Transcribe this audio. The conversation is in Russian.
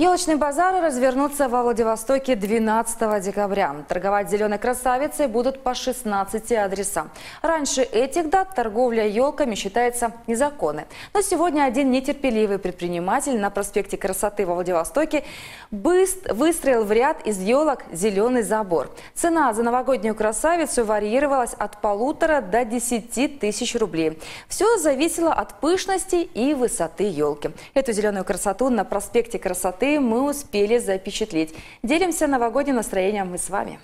Елочные базары развернутся во Владивостоке 12 декабря. Торговать зеленой красавицей будут по 16 адресам. Раньше этих дат торговля елками считается незаконной. Но сегодня один нетерпеливый предприниматель на проспекте красоты во Владивостоке выстроил в ряд из елок зеленый забор. Цена за новогоднюю красавицу варьировалась от полутора до 10 тысяч рублей. Все зависело от пышности и высоты елки. Эту зеленую красоту на проспекте красоты мы успели запечатлеть. Делимся новогодним настроением мы с вами.